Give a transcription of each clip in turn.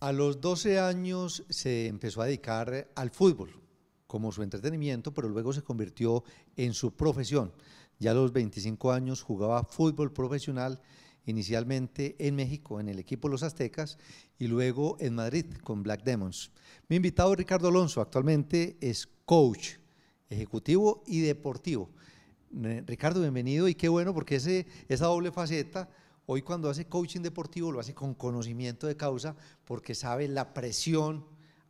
A los 12 años se empezó a dedicar al fútbol como su entretenimiento, pero luego se convirtió en su profesión. Ya a los 25 años jugaba fútbol profesional, inicialmente en México, en el equipo Los Aztecas, y luego en Madrid con Black Demons. Mi invitado Ricardo Alonso actualmente es coach ejecutivo y deportivo. Eh, Ricardo, bienvenido y qué bueno porque ese, esa doble faceta Hoy cuando hace coaching deportivo lo hace con conocimiento de causa porque sabe la presión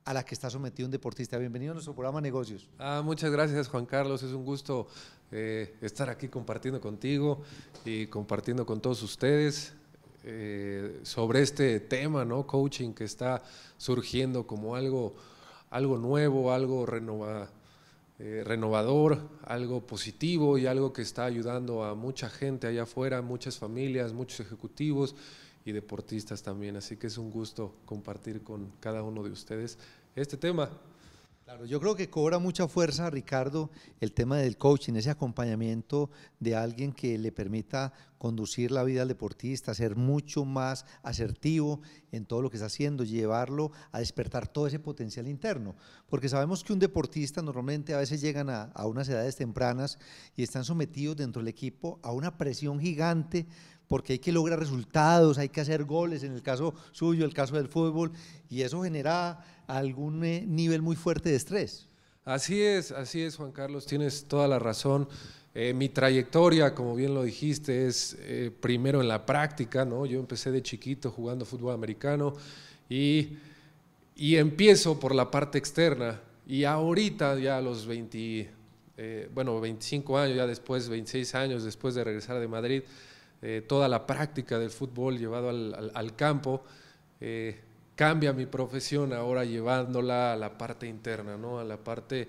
a la que está sometido un deportista. Bienvenido a nuestro programa Negocios. Ah, muchas gracias Juan Carlos, es un gusto eh, estar aquí compartiendo contigo y compartiendo con todos ustedes. Eh, sobre este tema, ¿no? Coaching que está surgiendo como algo, algo nuevo, algo renovado. Eh, renovador, algo positivo y algo que está ayudando a mucha gente allá afuera, muchas familias, muchos ejecutivos y deportistas también. Así que es un gusto compartir con cada uno de ustedes este tema. Claro, yo creo que cobra mucha fuerza, Ricardo, el tema del coaching, ese acompañamiento de alguien que le permita conducir la vida del deportista, ser mucho más asertivo en todo lo que está haciendo, llevarlo a despertar todo ese potencial interno. Porque sabemos que un deportista normalmente a veces llegan a, a unas edades tempranas y están sometidos dentro del equipo a una presión gigante porque hay que lograr resultados, hay que hacer goles, en el caso suyo, el caso del fútbol, y eso genera algún eh, nivel muy fuerte de estrés. Así es, así es, Juan Carlos, tienes toda la razón. Eh, mi trayectoria, como bien lo dijiste, es eh, primero en la práctica, ¿no? Yo empecé de chiquito jugando fútbol americano y, empiezo por la parte externa. Y ahorita, ya a los eh, bueno, 25 años, ya después, 26 años después de regresar de Madrid, toda la práctica del fútbol llevado al campo, cambia mi profesión ahora llevándola a la parte interna, ¿no? a la parte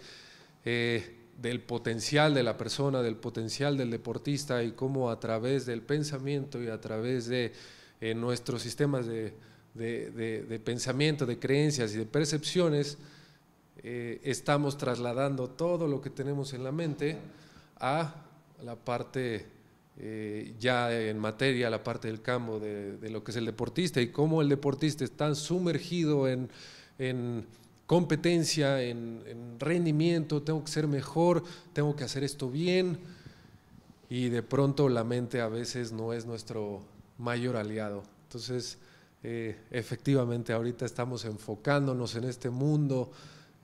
eh, del potencial de la persona, del potencial del deportista y cómo a través del pensamiento y a través de eh, nuestros sistemas de, pensamiento, de creencias y de percepciones, eh, estamos trasladando todo lo que tenemos en la mente a la parte eh, ya en materia la parte del campo de, lo que es el deportista y cómo el deportista está sumergido en, competencia, en, rendimiento, tengo que ser mejor, tengo que hacer esto bien. Y de pronto la mente a veces no es nuestro mayor aliado. Entonces, eh, efectivamente, ahorita estamos enfocándonos en este mundo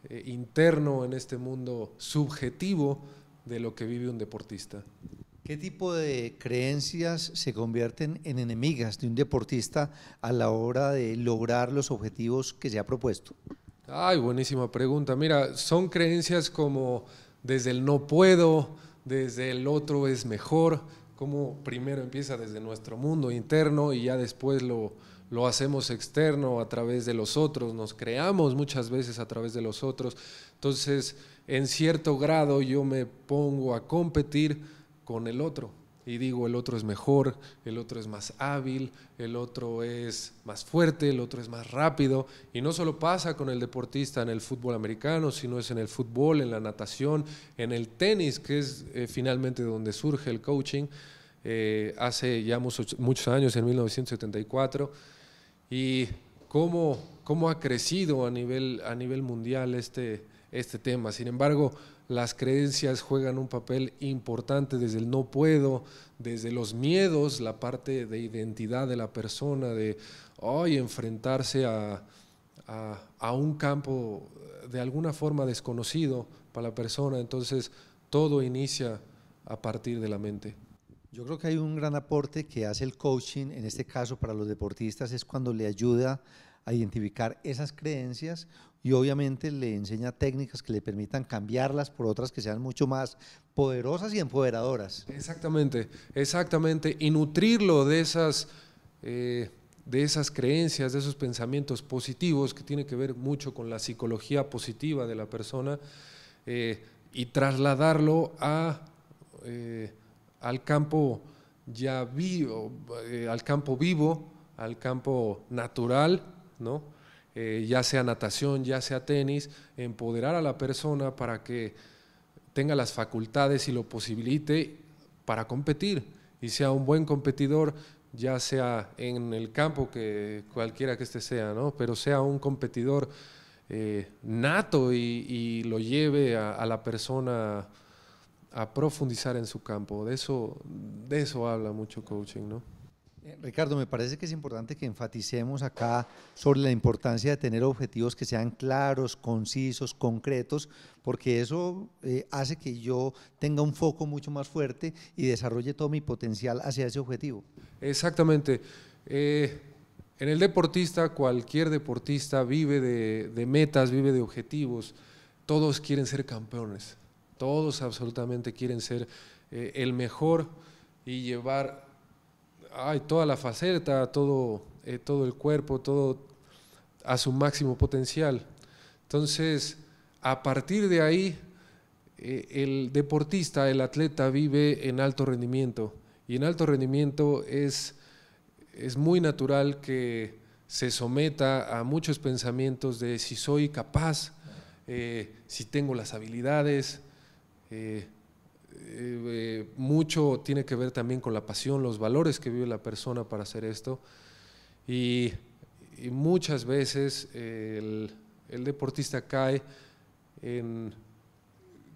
eh, interno, en este mundo subjetivo de lo que vive un deportista. ¿Qué tipo de creencias se convierten en enemigas de un deportista a la hora de lograr los objetivos que se ha propuesto? Ay, buenísima pregunta. Mira, son creencias como desde el no puedo, desde el otro es mejor, como primero empieza desde nuestro mundo interno y ya después lo, lo hacemos externo a través de los otros, nos creamos muchas veces a través de los otros. Entonces, en cierto grado yo me pongo a competir con el otro. Y digo, el otro es mejor, el otro es más hábil, el otro es más fuerte, el otro es más rápido. Y no solo pasa con el deportista en el fútbol americano, sino es en el fútbol, en la natación, en el tenis, que es eh, finalmente donde surge el coaching, eh, hace ya muchos, muchos años, en 1974. Y cómo, cómo ha crecido a nivel, a nivel mundial este, este tema. Sin embargo, las creencias juegan un papel importante desde el no puedo, desde los miedos, la parte de identidad de la persona, de hoy enfrentarse a, un campo eh, de alguna forma desconocido para la persona. Entonces, todo inicia a partir de la mente. Yo creo que hay un gran aporte que hace el coaching, en este caso para los deportistas, es cuando le ayuda a identificar esas creencias y obviamente le enseña técnicas que le permitan cambiarlas por otras que sean mucho más poderosas y empoderadoras. Exactamente, exactamente, y nutrirlo de esas, eh, de esas creencias, de esos pensamientos positivos que tiene que ver mucho con la psicología positiva de la persona eh, y trasladarlo a, eh, al campo ya vivo, al campo vivo, al campo natural ¿no? Eh, ya sea natación, ya sea tenis, empoderar a la persona para que tenga las facultades y lo posibilite para competir y sea un buen competidor, ya sea en el campo que cualquiera que este sea, ¿no? pero sea un competidor eh, nato y, lo lleve a, la persona a profundizar en su campo. De eso, de eso habla mucho coaching, ¿no? Eh, Ricardo, me parece que es importante que enfaticemos acá sobre la importancia de tener objetivos que sean claros, concisos, concretos, porque eso eh, hace que yo tenga un foco mucho más fuerte y desarrolle todo mi potencial hacia ese objetivo. Exactamente. Eh, en el deportista, cualquier deportista vive de, metas, vive de objetivos. Todos quieren ser campeones, todos absolutamente quieren ser el mejor y llevar hay toda la faceta, todo, eh, todo el cuerpo, todo a su máximo potencial. Entonces, a partir de ahí, eh, el deportista, el atleta vive en alto rendimiento. Y en alto rendimiento es, es muy natural que se someta a muchos pensamientos de si soy capaz, eh, si tengo las habilidades, eh, eh, mucho tiene que ver también con la pasión, los valores que vive la persona para hacer esto. Y, muchas veces eh, el, deportista cae en,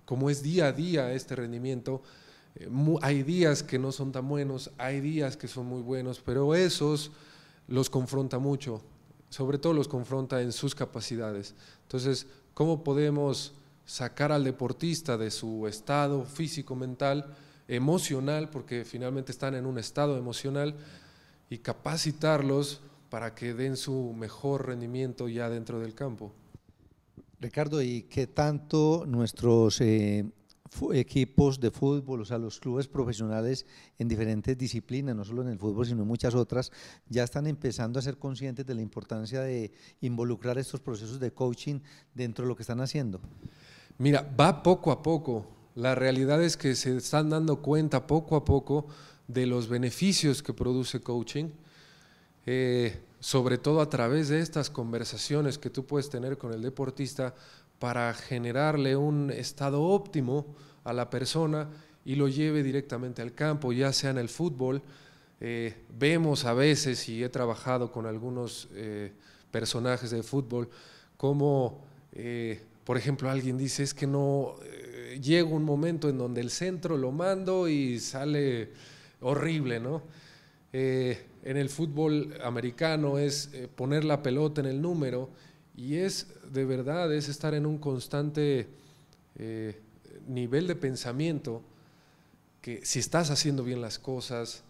como es día a día este rendimiento, hay días que no son tan buenos, hay días que son muy buenos, pero esos los confronta mucho, sobre todo los confronta en sus capacidades. Entonces, ¿cómo podemos sacar al deportista de su estado físico, mental, emocional, porque finalmente están en un estado emocional, y capacitarlos para que den su mejor rendimiento ya dentro del campo. Ricardo, ¿y qué tanto nuestros eh, equipos de fútbol, o sea, los clubes profesionales en diferentes disciplinas, no solo en el fútbol, sino en muchas otras, ya están empezando a ser conscientes de la importancia de involucrar estos procesos de coaching dentro de lo que están haciendo? Mira, va poco a poco. La realidad es que se están dando cuenta poco a poco de los beneficios que produce coaching, eh, sobre todo a través de estas conversaciones que tú puedes tener con el deportista para generarle un estado óptimo a la persona y lo lleve directamente al campo, ya sea en el fútbol. Eh, vemos a veces, y he trabajado con algunos eh, personajes de fútbol, cómo por ejemplo, alguien dice, es que no, eh, llega un momento en donde el centro lo mando y sale horrible, ¿no? Eh, en el fútbol americano es eh, poner la pelota en el número y es de verdad, es estar en un constante nivel de pensamiento que si estás haciendo bien las cosas,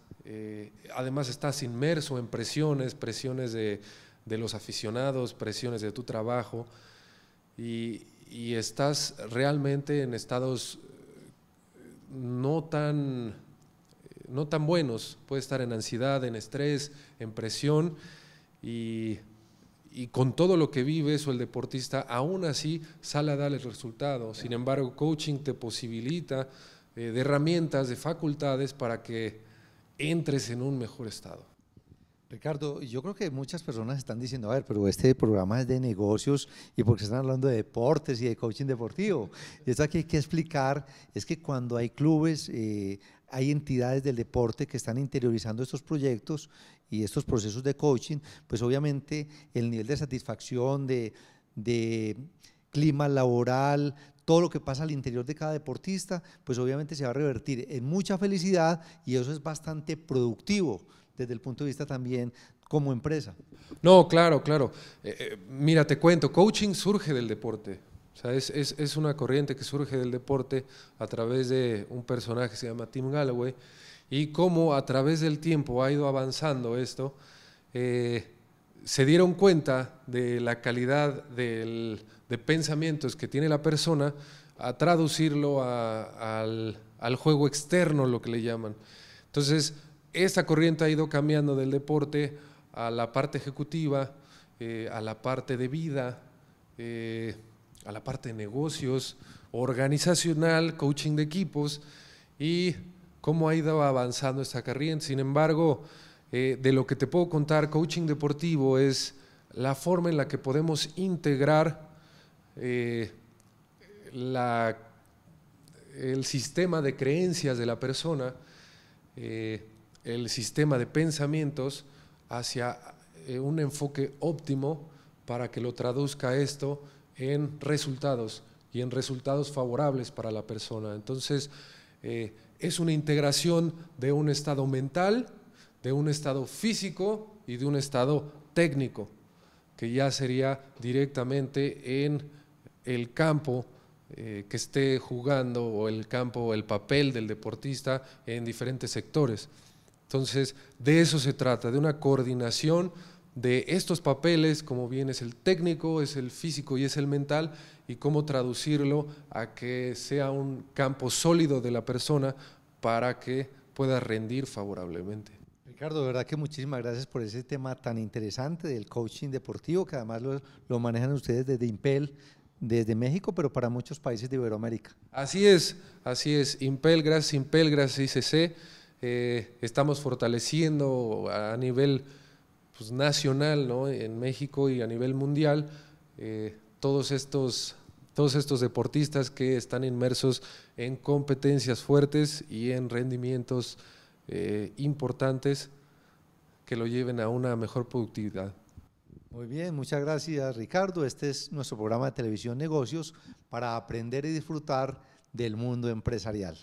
además estás inmerso en presiones, presiones de, de, los aficionados, presiones de tu trabajo, y y estás realmente en estados eh, no tan, eh, no tan buenos, puedes estar en ansiedad, en estrés, en presión y, con todo lo que vives o el deportista aún así sale a dar el resultado. Sin embargo, coaching te posibilita eh, de herramientas, de facultades para que entres en un mejor estado. Ricardo, yo creo que muchas personas están diciendo, a ver, pero este programa es de negocios y porque están hablando de deportes y de coaching deportivo. Y esto aquí hay que explicar es que cuando hay clubes, eh, hay entidades del deporte que están interiorizando estos proyectos y estos procesos de coaching, pues obviamente el nivel de satisfacción, de clima laboral, todo lo que pasa al interior de cada deportista, pues obviamente se va a revertir en mucha felicidad y eso es bastante productivo desde el punto de vista también como empresa. No, claro, claro. Eh, eh, mira, te cuento, coaching surge del deporte. O sea, es, una corriente que surge del deporte a través de un personaje que se llama Tim Galloway y cómo a través del tiempo ha ido avanzando esto. Eh, se dieron cuenta de la calidad de pensamientos que tiene la persona a traducirlo al, al juego externo, lo que le llaman. Entonces, esta corriente ha ido cambiando del deporte a la parte ejecutiva, eh, a la parte de vida, eh, a la parte de negocios, organizacional, coaching de equipos y cómo ha ido avanzando esta corriente. Sin embargo, eh, de lo que te puedo contar, coaching deportivo es la forma en la que podemos integrar el sistema de creencias de la persona el sistema de pensamientos hacia eh, un enfoque óptimo para que lo traduzca esto en resultados y en resultados favorables para la persona. Entonces, eh, es una integración de un estado mental, de un estado físico y de un estado técnico, que ya sería directamente en el campo eh, que esté jugando o el campo, el papel del deportista en diferentes sectores. Entonces, de eso se trata, de una coordinación de estos papeles, como bien es el técnico, es el físico y es el mental, y cómo traducirlo a que sea un campo sólido de la persona para que pueda rendir favorablemente. Ricardo, de verdad que muchísimas gracias por ese tema tan interesante del coaching deportivo, que además lo, manejan ustedes desde Impel, desde México, pero para muchos países de Iberoamérica. Así es, así es. Impel, gracias Impel, gracias ICC. Eh, estamos fortaleciendo a nivel pues, nacional en México y a nivel mundial eh, todos, estos, todos estos deportistas que están inmersos en competencias fuertes y en rendimientos eh, importantes que lo lleven a una mejor productividad. Muy bien, muchas gracias Ricardo. Este es nuestro programa de televisión Negocios para aprender y disfrutar del mundo empresarial.